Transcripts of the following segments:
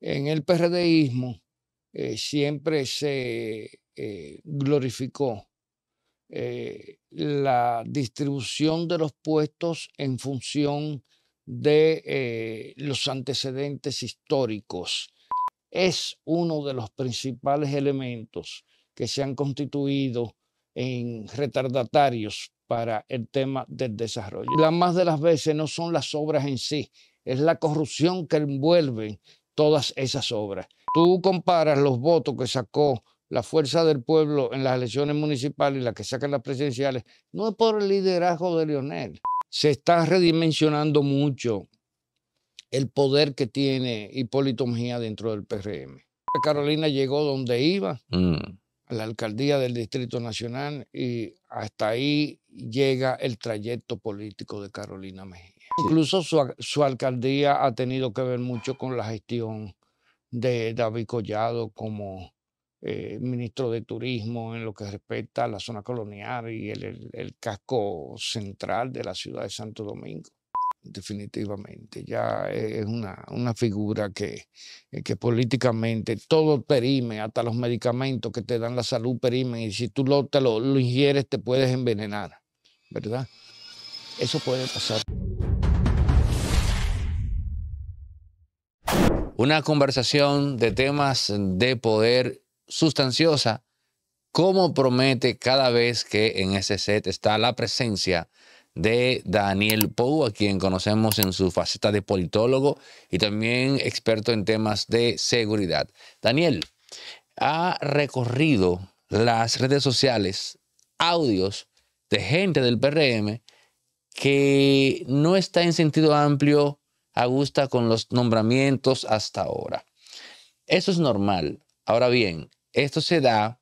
En el PRDismo eh, siempre se eh, glorificó eh, la distribución de los puestos en función de los antecedentes históricos. Es uno de los principales elementos que se han constituido en retardatarios para el tema del desarrollo. La más de las veces no son las obras en sí, es la corrupción que envuelve todas esas obras. Tú comparas los votos que sacó la fuerza del pueblo en las elecciones municipales y las que sacan las presidenciales, no es por el liderazgo de Lionel. Se está redimensionando mucho el poder que tiene Hipólito Mejía dentro del PRM. Carolina llegó donde iba, mm. a la alcaldía del Distrito Nacional, y hasta ahí llega el trayecto político de Carolina Mejía. Incluso su, alcaldía ha tenido que ver mucho con la gestión de David Collado como eh, ministro de Turismo en lo que respecta a la zona colonial y el, casco central de la ciudad de Santo Domingo definitivamente. Ya e, es una, figura que, eh, que, políticamente todo perime, hasta los medicamentos que te dan la salud perimen, y si tú lo, te lo ingieres te puedes envenenar, ¿verdad? Eso puede pasar. Una conversación de temas de poder sustanciosa, como promete cada vez que en ese set está la presencia de Daniel Pou, a quien conocemos en su faceta de politólogo y también experto en temas de seguridad. Daniel ha recorrido las redes sociales, audios de gente del PRM que no está en sentido amplio gusta con los nombramientos hasta ahora. Eso es normal. Ahora bien, esto se da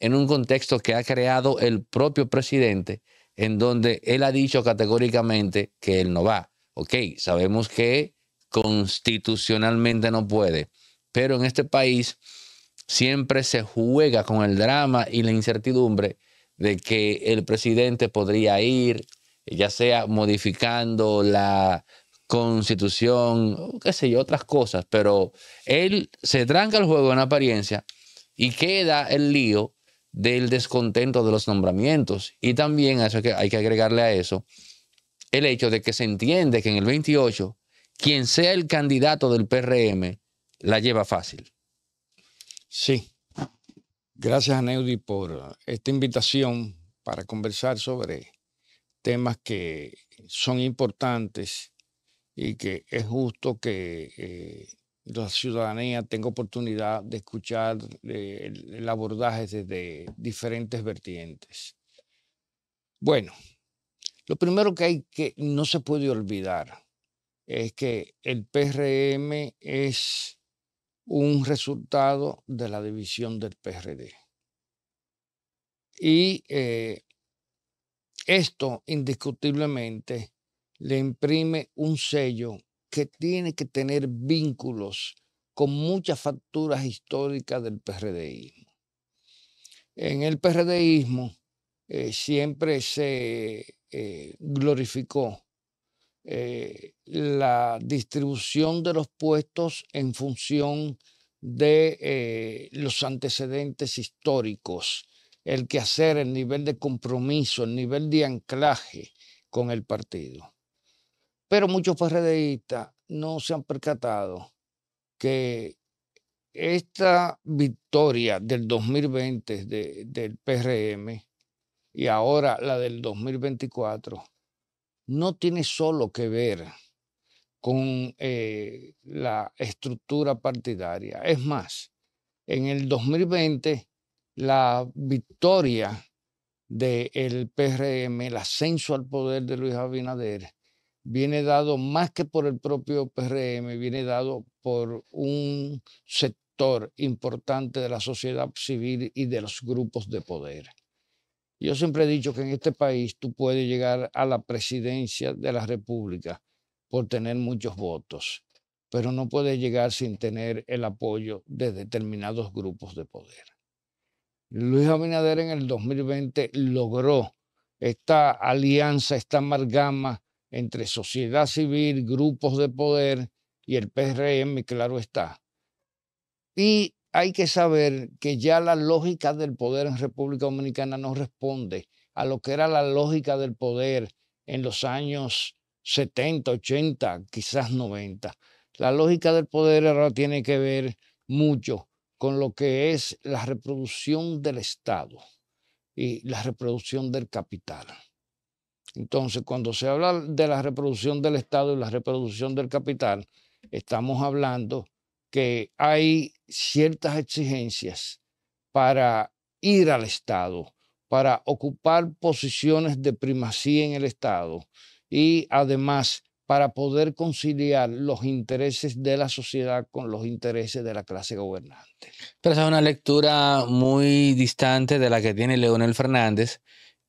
en un contexto que ha creado el propio presidente, en donde él ha dicho categóricamente que él no va. Ok, sabemos que constitucionalmente no puede, pero en este país siempre se juega con el drama y la incertidumbre de que el presidente podría ir, ya sea modificando la, constitución, qué sé yo, otras cosas, pero él se tranca el juego en apariencia y queda el lío del descontento de los nombramientos. Y también eso que hay que agregarle a eso el hecho de que se entiende que en el 28 quien sea el candidato del PRM la lleva fácil. Sí. Gracias a Neudi por esta invitación para conversar sobre temas que son importantes y que es justo que eh, la ciudadanía tenga oportunidad de escuchar eh, el, abordaje desde diferentes vertientes. Bueno, lo primero que hay que no se puede olvidar es que el PRM es un resultado de la división del PRD. Y eh, esto indiscutiblemente le imprime un sello que tiene que tener vínculos con muchas facturas históricas del PRDismo. En el PRDismo eh, siempre se eh, glorificó eh, la distribución de los puestos en función de los antecedentes históricos, el quehacer, el nivel de compromiso, el nivel de anclaje con el partido. Pero muchos PRDistas no se han percatado que esta victoria del 2020 del PRM y ahora la del 2024 no tiene solo que ver con eh, la estructura partidaria. Es más, en el 2020 la victoria del PRM, el ascenso al poder de Luis Abinader, viene dado más que por el propio PRM, viene dado por un sector importante de la sociedad civil y de los grupos de poder. Yo siempre he dicho que en este país tú puedes llegar a la presidencia de la República por tener muchos votos, pero no puedes llegar sin tener el apoyo de determinados grupos de poder. Luis Abinader en el 2020 logró esta alianza, esta amalgama entre sociedad civil, grupos de poder y el PRM, claro está. Y hay que saber que ya la lógica del poder en República Dominicana no responde a lo que era la lógica del poder en los años 70, 80, quizás 90. La lógica del poder ahora tiene que ver mucho con lo que es la reproducción del Estado y la reproducción del capital. Entonces, cuando se habla de la reproducción del Estado y la reproducción del capital, estamos hablando que hay ciertas exigencias para ir al Estado, para ocupar posiciones de primacía en el Estado y además para poder conciliar los intereses de la sociedad con los intereses de la clase gobernante. Pero esa es una lectura muy distante de la que tiene Leonel Fernández,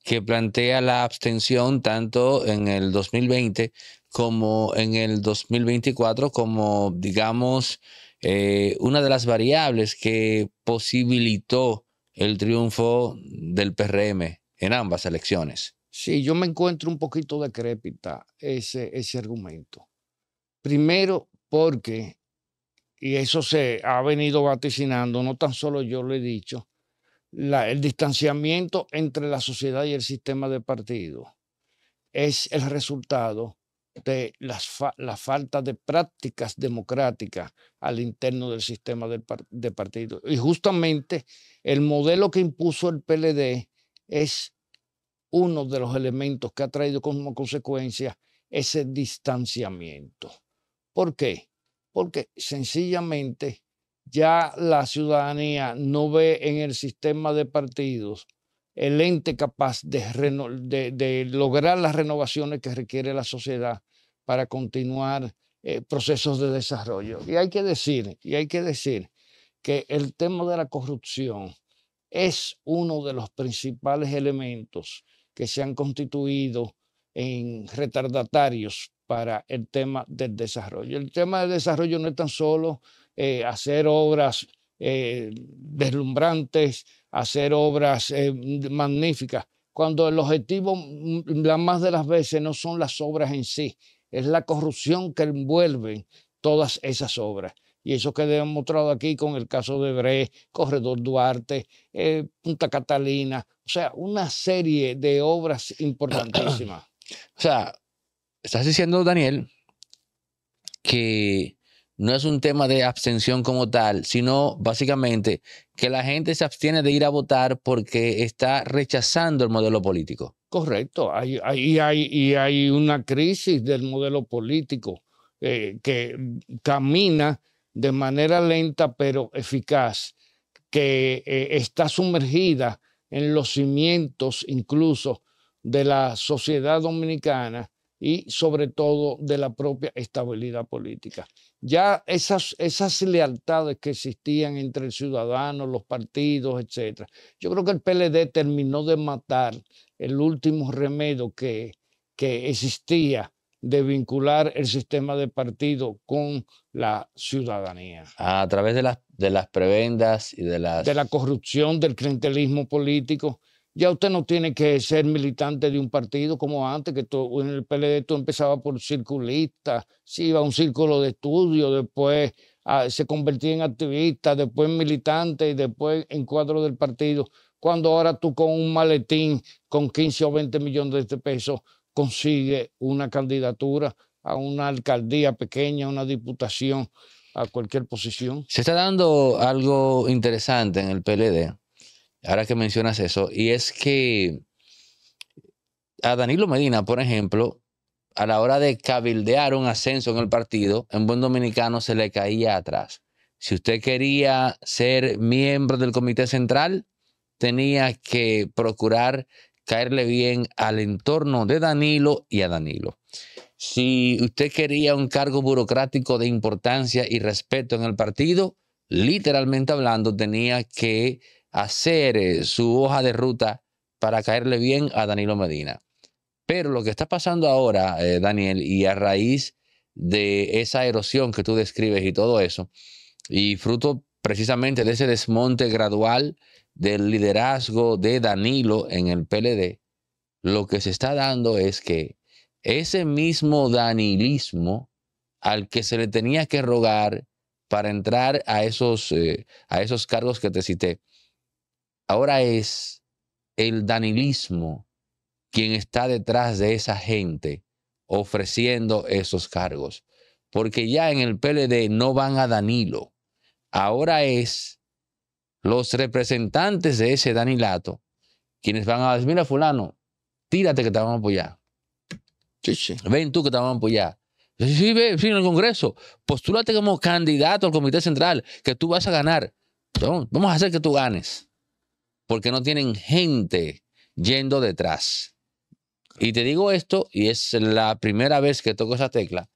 que plantea la abstención tanto en el 2020 como en el 2024 como, digamos, eh, una de las variables que posibilitó el triunfo del PRM en ambas elecciones. Sí, yo me encuentro un poquito decrépita ese, ese argumento. Primero, porque, y eso se ha venido vaticinando, no tan solo yo lo he dicho, el distanciamiento entre la sociedad y el sistema de partido es el resultado de la falta de prácticas democráticas al interno del sistema de, de partido. Y justamente el modelo que impuso el PLD es uno de los elementos que ha traído como consecuencia ese distanciamiento. ¿Por qué? Porque sencillamente ya la ciudadanía no ve en el sistema de partidos el ente capaz de, lograr las renovaciones que requiere la sociedad para continuar eh, procesos de desarrollo. Y hay que decir, y hay que decir que el tema de la corrupción es uno de los principales elementos que se han constituido en retardatarios para el tema del desarrollo. El tema del desarrollo no es tan solo eh, hacer obras eh, deslumbrantes, hacer obras eh, magníficas, cuando el objetivo, mm, la más de las veces, no son las obras en sí, es la corrupción que envuelve todas esas obras. Y eso que hemos mostrado aquí con el caso de Bre, Corredor Duarte, Punta Catalina, o sea, una serie de obras importantísimas. o sea, estás diciendo, Daniel, que no es un tema de abstención como tal, sino básicamente que la gente se abstiene de ir a votar porque está rechazando el modelo político. Correcto, hay, y hay una crisis del modelo político eh, que camina de manera lenta pero eficaz, que eh, está sumergida en los cimientos incluso de la sociedad dominicana y sobre todo de la propia estabilidad política. Ya esas, esas lealtades que existían entre el ciudadano, los partidos, etc. Yo creo que el PLD terminó de matar el último remedio que, que existía de vincular el sistema de partido con la ciudadanía. Ah, a través de las, de las prebendas y de las... De la corrupción, del clientelismo político ya usted no tiene que ser militante de un partido como antes, que tú, en el PLD tú empezaba por circulista, si iba a un círculo de estudio, después ah, se convertía en activista, después militante y después en cuadro del partido. Cuando ahora tú con un maletín con 15 o 20 millones de pesos consigue una candidatura a una alcaldía pequeña, una diputación, a cualquier posición. Se está dando algo interesante en el PLD ahora que mencionas eso, y es que a Danilo Medina, por ejemplo, a la hora de cabildear un ascenso en el partido, en buen dominicano se le caía atrás. Si usted quería ser miembro del comité central, tenía que procurar caerle bien al entorno de Danilo y a Danilo. Si usted quería un cargo burocrático de importancia y respeto en el partido, literalmente hablando, tenía que hacer eh, su hoja de ruta para caerle bien a Danilo Medina. Pero lo que está pasando ahora, eh, Daniel, y a raíz de esa erosión que tú describes y todo eso, y fruto precisamente de ese desmonte gradual del liderazgo de Danilo en el PLD, lo que se está dando es que ese mismo danilismo al que se le tenía que rogar para entrar a esos, eh, a esos cargos que te cité, Ahora es el danilismo quien está detrás de esa gente ofreciendo esos cargos. Porque ya en el PLD no van a Danilo. Ahora es los representantes de ese Danilato quienes van a decir, mira fulano, tírate que te vamos a apoyar. Ven tú que te vamos a apoyar. Sí, sí, sí, en el Congreso. Postúlate como candidato al Comité Central, que tú vas a ganar. Vamos a hacer que tú ganes porque no tienen gente yendo detrás. Y te digo esto, y es la primera vez que toco esa tecla,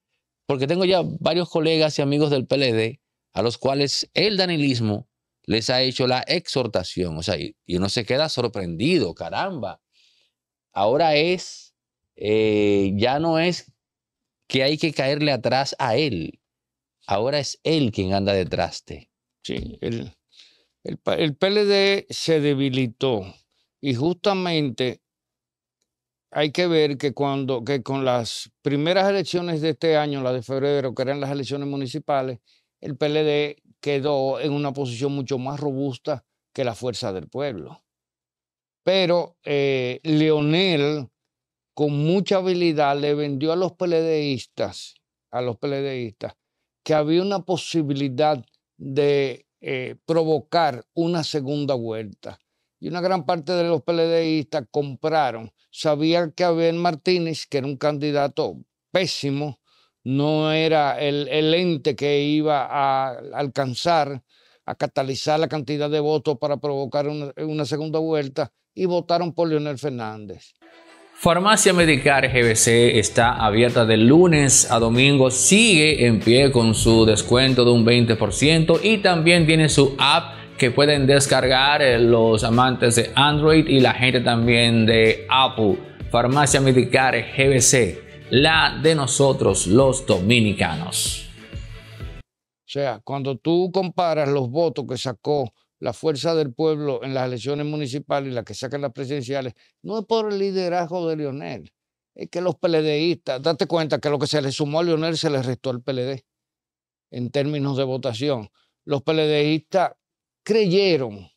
porque tengo ya varios colegas y amigos del PLD a los cuales el danilismo les ha hecho la exhortación. O sea, y, uno se queda sorprendido, caramba. Ahora es, eh, ya no es que hay que caerle atrás a él. Ahora es él quien anda detrás de. Sí, él. El, PLD se debilitó y justamente hay que ver que cuando que con las primeras elecciones de este año, la de febrero, que eran las elecciones municipales, el PLD quedó en una posición mucho más robusta que la fuerza del pueblo. Pero eh, Leonel, con mucha habilidad, le vendió a los PLDistas, a los PLDistas, que había una posibilidad de eh, provocar una segunda vuelta. Y una gran parte de los PLDistas compraron. Sabían que Abel Martínez, que era un candidato pésimo, no era el, ente que iba a alcanzar, a catalizar la cantidad de votos para provocar una, una segunda vuelta, y votaron por Leonel Fernández. Farmacia Medicare GBC está abierta de lunes a domingo, sigue en pie con su descuento de un 20% y también tiene su app que pueden descargar eh, los amantes de Android y la gente también de Apple. Farmacia Medicar GBC, la de nosotros los dominicanos. O sea, cuando tú comparas los votos que sacó la fuerza del pueblo en las elecciones municipales, y las que sacan las presidenciales, no es por el liderazgo de Lionel, es que los PLDistas, date cuenta que lo que se le sumó a Lionel se le restó al PLD en términos de votación. Los PLDistas creyeron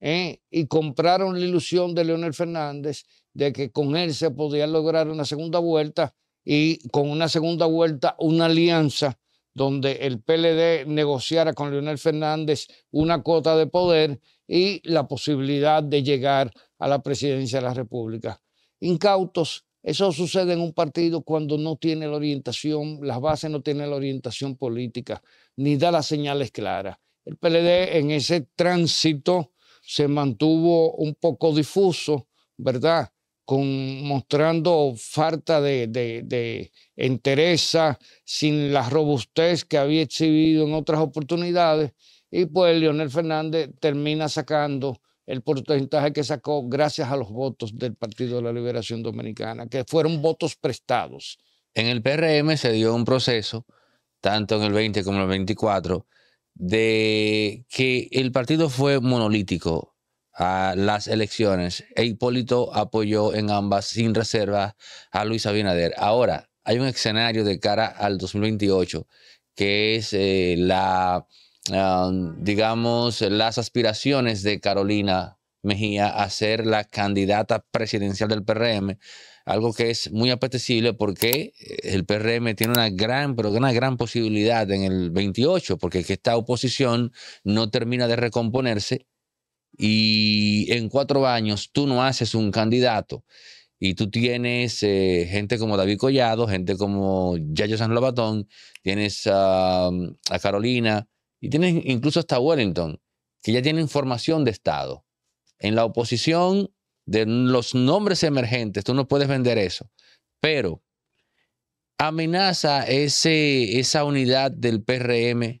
¿eh? y compraron la ilusión de Leonel Fernández de que con él se podía lograr una segunda vuelta y con una segunda vuelta una alianza donde el PLD negociara con Leonel Fernández una cuota de poder y la posibilidad de llegar a la presidencia de la República. Incautos, eso sucede en un partido cuando no tiene la orientación, las bases no tienen la orientación política, ni da las señales claras. El PLD en ese tránsito se mantuvo un poco difuso, ¿verdad? con, mostrando falta de, de, de entereza, sin la robustez que había exhibido en otras oportunidades. Y pues Leonel Fernández termina sacando el porcentaje que sacó gracias a los votos del Partido de la Liberación Dominicana, que fueron votos prestados. En el PRM se dio un proceso, tanto en el 20 como en el 24, de que el partido fue monolítico a las elecciones e Hipólito apoyó en ambas sin reserva a Luis Abinader. Ahora, hay un escenario de cara al 2028 que es eh, la, um, digamos, las aspiraciones de Carolina Mejía a ser la candidata presidencial del PRM, algo que es muy apetecible porque eh, el PRM tiene una gran, pero una gran posibilidad en el 28, porque esta oposición no termina de recomponerse y en cuatro años tú no haces un candidato y tú tienes eh, gente como David Collado, gente como Yayo San Lobatón, tienes a mm, Carolina y tienes incluso hasta Wellington, que ya tiene formación de Estado. En la oposición de los nombres emergentes, tú no puedes vender eso, pero amenaza ese, esa unidad del PRM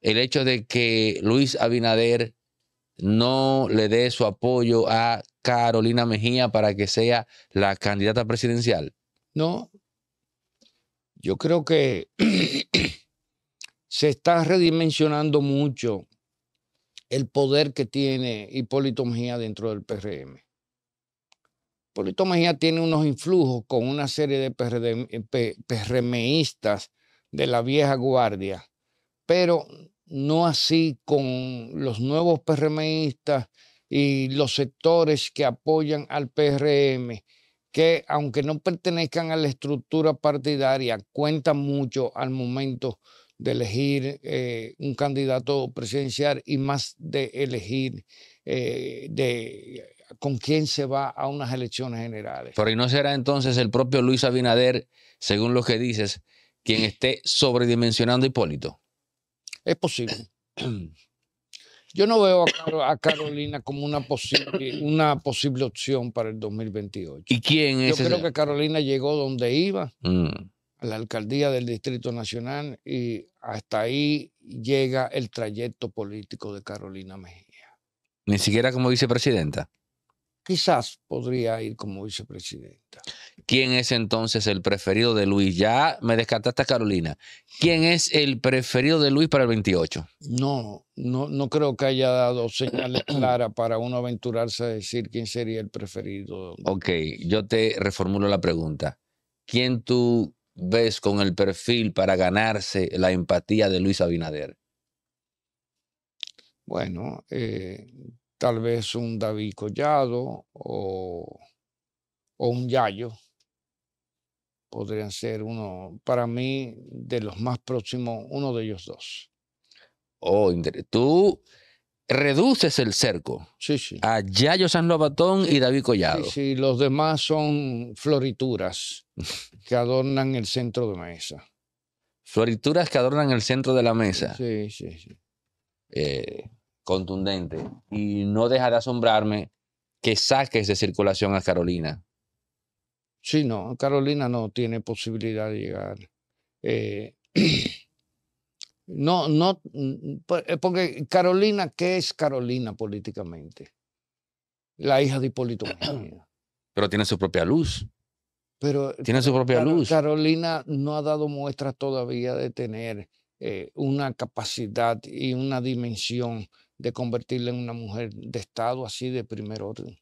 el hecho de que Luis Abinader no le dé su apoyo a Carolina Mejía para que sea la candidata presidencial? No. Yo creo que se está redimensionando mucho el poder que tiene Hipólito Mejía dentro del PRM. Hipólito Mejía tiene unos influjos con una serie de PRMistas eh, de la vieja guardia, pero no así con los nuevos PRMistas y los sectores que apoyan al PRM, que aunque no pertenezcan a la estructura partidaria, cuentan mucho al momento de elegir eh, un candidato presidencial y más de elegir eh, de con quién se va a unas elecciones generales. Pero ¿y no será entonces el propio Luis Abinader, según lo que dices, quien esté sobredimensionando a Hipólito? Es posible. Yo no veo a, Carolina como una posible, una posible opción para el 2028. ¿Y quién es? Yo creo que Carolina llegó donde iba, mm. a la alcaldía del Distrito Nacional, y hasta ahí llega el trayecto político de Carolina Mejía. Ni siquiera como vicepresidenta quizás podría ir como vicepresidenta. ¿Quién es entonces el preferido de Luis? Ya me descartaste Carolina. ¿Quién es el preferido de Luis para el 28? No, no, creo que haya dado señales claras para uno aventurarse a decir quién sería el preferido. Ok, yo te reformulo la pregunta. ¿Quién tú ves con el perfil para ganarse la empatía de Luis Abinader? Bueno, eh, tal vez un David Collado o, un Yayo. Podrían ser uno, para mí, de los más próximos, uno de ellos dos. Oh, tú reduces el cerco sí, sí. a Yayo San Lobatón y David Collado. Sí, los demás son florituras que adornan el centro de mesa. Florituras que adornan el centro de la mesa. Sí, sí, sí. Eh, contundente. Y no deja de asombrarme que saques de circulación a Carolina. Sí, no, Carolina no tiene posibilidad de llegar. Eh, no, no, pues, eh, porque Carolina, ¿qué es Carolina políticamente? La hija de Hipólito Pero tiene su propia luz. Pero tiene su propia luz. Carolina no ha dado muestras todavía de tener eh, una capacidad y una dimensión de convertirla en una mujer de Estado así de primer orden.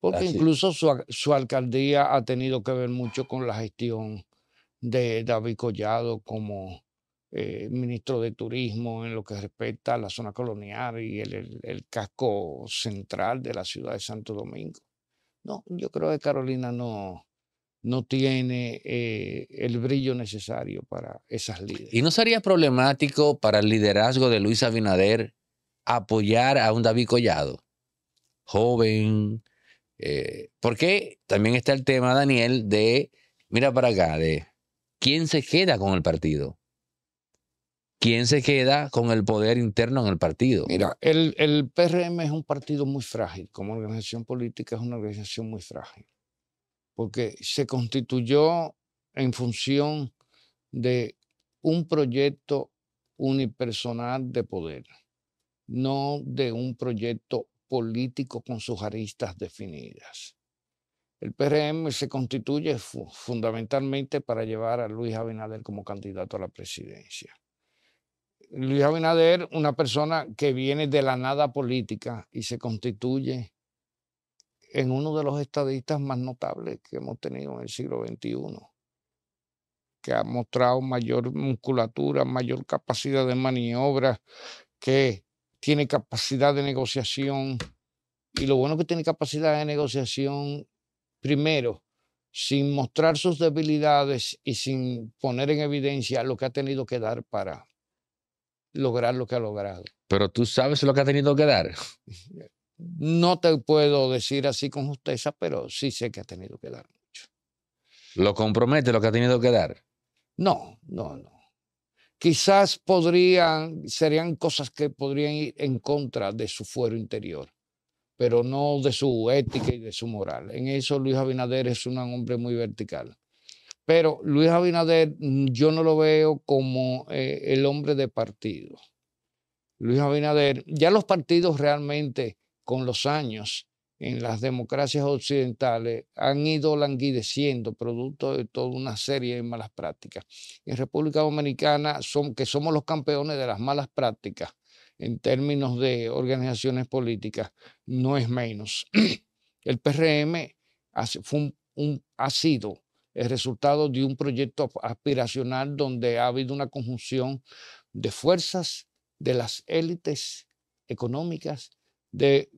Porque incluso su, alcaldía ha tenido que ver mucho con la gestión de David Collado como eh, ministro de Turismo en lo que respecta a la zona colonial y el, casco central de la ciudad de Santo Domingo. No, yo creo que Carolina no, no tiene eh, el brillo necesario para esas líderes. ¿Y no sería problemático para el liderazgo de Luis Abinader apoyar a un David Collado, joven. Eh, porque también está el tema, Daniel, de, mira para acá, de quién se queda con el partido. ¿Quién se queda con el poder interno en el partido? Mira, el, el PRM es un partido muy frágil, como organización política es una organización muy frágil, porque se constituyó en función de un proyecto unipersonal de poder no de un proyecto político con sus aristas definidas. El PRM se constituye fundamentalmente para llevar a Luis Abinader como candidato a la presidencia. Luis Abinader, una persona que viene de la nada política y se constituye en uno de los estadistas más notables que hemos tenido en el siglo XXI, que ha mostrado mayor musculatura, mayor capacidad de maniobra, que tiene capacidad de negociación y lo bueno que tiene capacidad de negociación, primero, sin mostrar sus debilidades y sin poner en evidencia lo que ha tenido que dar para lograr lo que ha logrado. Pero tú sabes lo que ha tenido que dar. No te puedo decir así con justeza, pero sí sé que ha tenido que dar mucho. ¿Lo compromete lo que ha tenido que dar? No, no, no quizás podrían, serían cosas que podrían ir en contra de su fuero interior, pero no de su ética y de su moral. En eso Luis Abinader es un hombre muy vertical. Pero Luis Abinader mm, yo no lo veo como eh, el hombre de partido. Luis Abinader, ya los partidos realmente con los años en las democracias occidentales han ido languideciendo producto de toda una serie de malas prácticas. En República Dominicana, son, que somos los campeones de las malas prácticas en términos de organizaciones políticas, no es menos. El PRM ha, fue ha sido el resultado de un proyecto aspiracional donde ha habido una conjunción de fuerzas de las élites económicas, de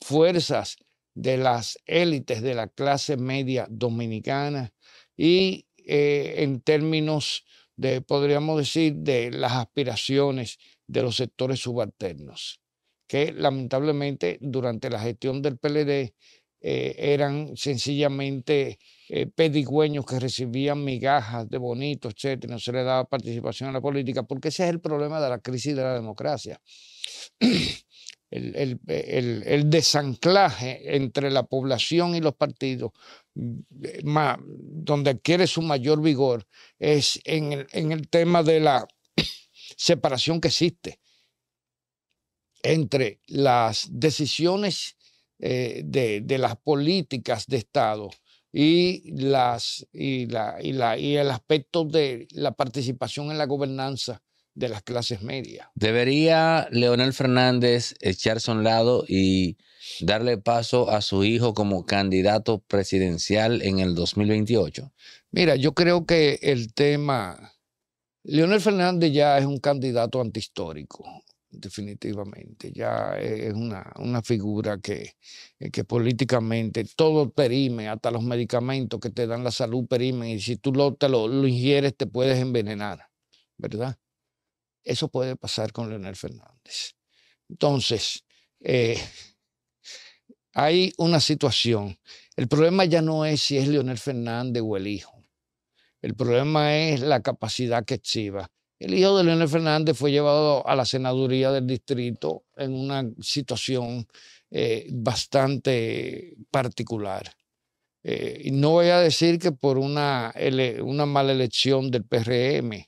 fuerzas de las élites de la clase media dominicana y eh, en términos de, podríamos decir, de las aspiraciones de los sectores subalternos, que lamentablemente durante la gestión del PLD eh, eran sencillamente eh, pedigüeños que recibían migajas de bonito, etcétera, no se les daba participación a la política, porque ese es el problema de la crisis de la democracia el, desanclaje entre la población y los partidos, mm, donde adquiere su mayor vigor, es en el, tema de la separación que existe entre las decisiones eh, de, las políticas de Estado y el aspecto de la participación en la gobernanza de las clases medias. ¿Debería Leonel Fernández echarse a un lado y darle paso a su hijo como candidato presidencial en el 2028? Mira, yo creo que el tema... Leonel Fernández ya es un candidato antihistórico, definitivamente. Ya es una, una figura que, que políticamente todo perime, hasta los medicamentos que te dan la salud perimen, y si tú lo, te lo ingieres te puedes envenenar, ¿verdad? Eso puede pasar con Leonel Fernández. Entonces, eh, hay una situación. El problema ya no es si es Leonel Fernández o el hijo. El problema es la capacidad que exhiba. El hijo de Leonel Fernández fue llevado a la senaduría del distrito en una situación eh, bastante particular. Eh, y no voy a decir que por una, una mala elección del PRM,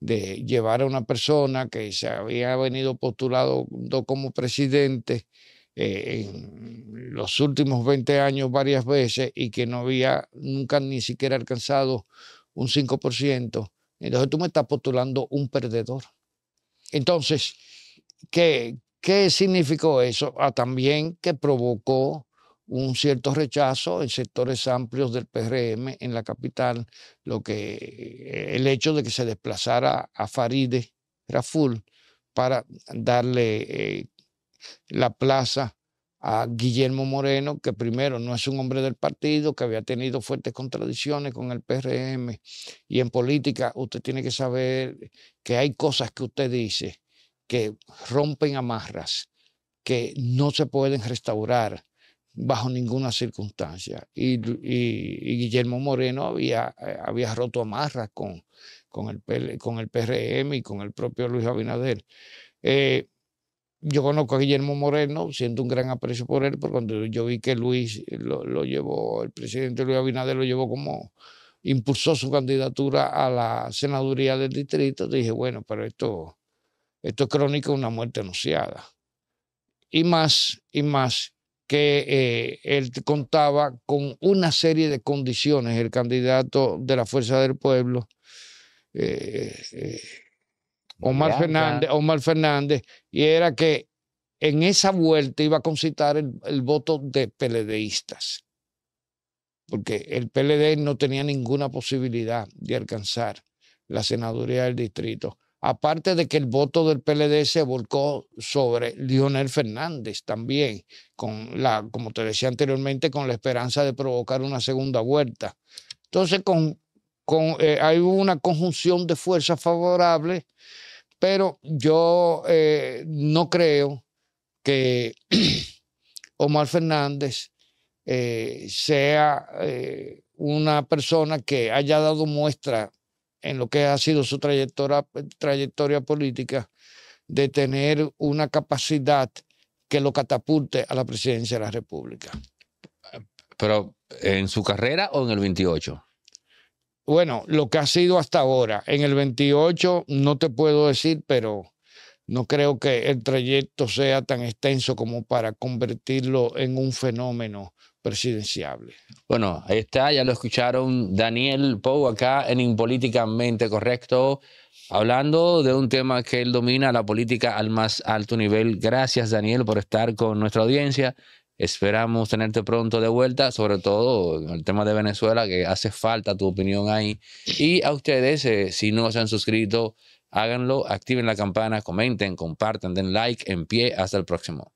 de llevar a una persona que se había venido postulando como presidente eh, en los últimos 20 años varias veces y que no había nunca ni siquiera alcanzado un 5%. Entonces tú me estás postulando un perdedor. Entonces, ¿qué, qué significó eso? Ah, también que provocó un cierto rechazo en sectores amplios del PRM en la capital, lo que el hecho de que se desplazara a Faride Raful para darle eh, la plaza a Guillermo Moreno, que primero no es un hombre del partido, que había tenido fuertes contradicciones con el PRM. Y en política usted tiene que saber que hay cosas que usted dice que rompen amarras, que no se pueden restaurar bajo ninguna circunstancia. Y, Guillermo Moreno había, eh, había roto amarras con, con, el, con el PRM y con el propio Luis Abinader. Eh, yo conozco a Guillermo Moreno, siento un gran aprecio por él, porque cuando yo vi que Luis lo, llevó, el presidente Luis Abinader lo llevó como impulsó su candidatura a la senaduría del distrito, dije, bueno, pero esto, esto es crónica de una muerte anunciada. Y más, y más, que eh, él contaba con una serie de condiciones, el candidato de la Fuerza del Pueblo, eh, eh, Omar, Fernández, Omar Fernández, y era que en esa vuelta iba a concitar el, el voto de PLDistas, porque el PLD no tenía ninguna posibilidad de alcanzar la senaduría del distrito aparte de que el voto del PLD se volcó sobre Lionel Fernández también, con la, como te decía anteriormente, con la esperanza de provocar una segunda vuelta. Entonces, con, con, eh, hay una conjunción de fuerzas favorables, pero yo eh, no creo que Omar Fernández eh, sea una persona que haya dado muestra en lo que ha sido su trayectoria, política, de tener una capacidad que lo catapulte a la presidencia de la República. Pero en su carrera o en el 28? Bueno, lo que ha sido hasta ahora. En el 28 no te puedo decir, pero no creo que el trayecto sea tan extenso como para convertirlo en un fenómeno presidenciable. Bueno, ahí está, ya lo escucharon Daniel Pou acá en Impolíticamente Correcto, hablando de un tema que él domina, la política al más alto nivel. Gracias Daniel por estar con nuestra audiencia. Esperamos tenerte pronto de vuelta, sobre todo en el tema de Venezuela, que hace falta tu opinión ahí. Y a ustedes, eh, si no se han suscrito, háganlo, activen la campana, comenten, compartan, den like en pie. Hasta el próximo.